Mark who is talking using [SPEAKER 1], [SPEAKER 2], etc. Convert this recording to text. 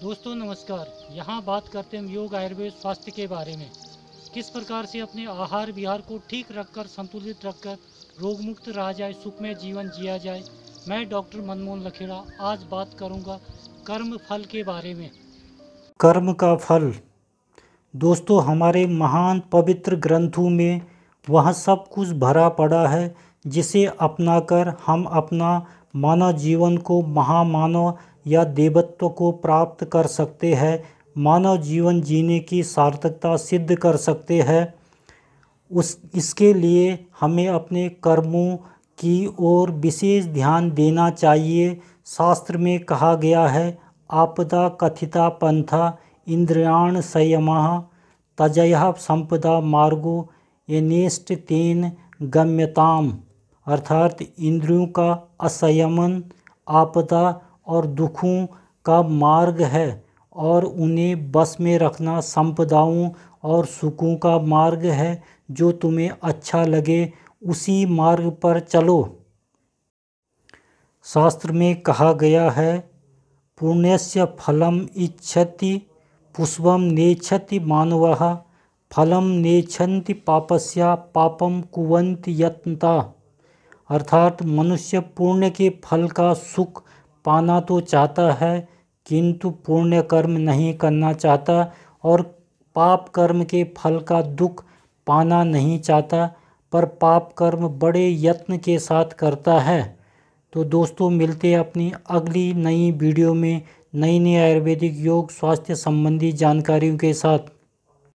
[SPEAKER 1] दोस्तों नमस्कार यहाँ बात करते हम योग आयुर्वेद स्वास्थ्य के बारे में किस प्रकार से अपने आहार विहार को ठीक रखकर संतुलित रखकर रोग मुक्त रह जाए सुखमय जीवन जिया जाए मैं डॉक्टर मनमोहन लखेड़ा आज बात करूँगा कर्म फल के बारे में कर्म का फल दोस्तों हमारे महान पवित्र ग्रंथों में वह सब कुछ भरा पड़ा है जिसे अपनाकर हम अपना मानव जीवन को महामानव या देवत्व को प्राप्त कर सकते हैं मानव जीवन जीने की सार्थकता सिद्ध कर सकते हैं उस इसके लिए हमें अपने कर्मों की ओर विशेष ध्यान देना चाहिए शास्त्र में कहा गया है आपदा कथिता पंथा इंद्रियाण संयम तजय संपदा मार्गो यनेष्ट तेन गम्यताम अर्थात इंद्रियों का असयमन आपदा और दुखों का मार्ग है और उन्हें बस में रखना संपदाओं और सुखों का मार्ग है जो तुम्हें अच्छा लगे उसी मार्ग पर चलो शास्त्र में कहा गया है पुण्यस्य फलम इच्छति पुष्पम नेछति मानव फलम नेच्छन्ति पापस्या पापम कुवंत यत्नता अर्थात मनुष्य पुण्य के फल का सुख पाना तो चाहता है किंतु पुण्य कर्म नहीं करना चाहता और पाप कर्म के फल का दुख पाना नहीं चाहता पर पाप कर्म बड़े यत्न के साथ करता है तो दोस्तों मिलते अपनी अगली नई वीडियो में नई नई आयुर्वेदिक योग स्वास्थ्य संबंधी जानकारियों के साथ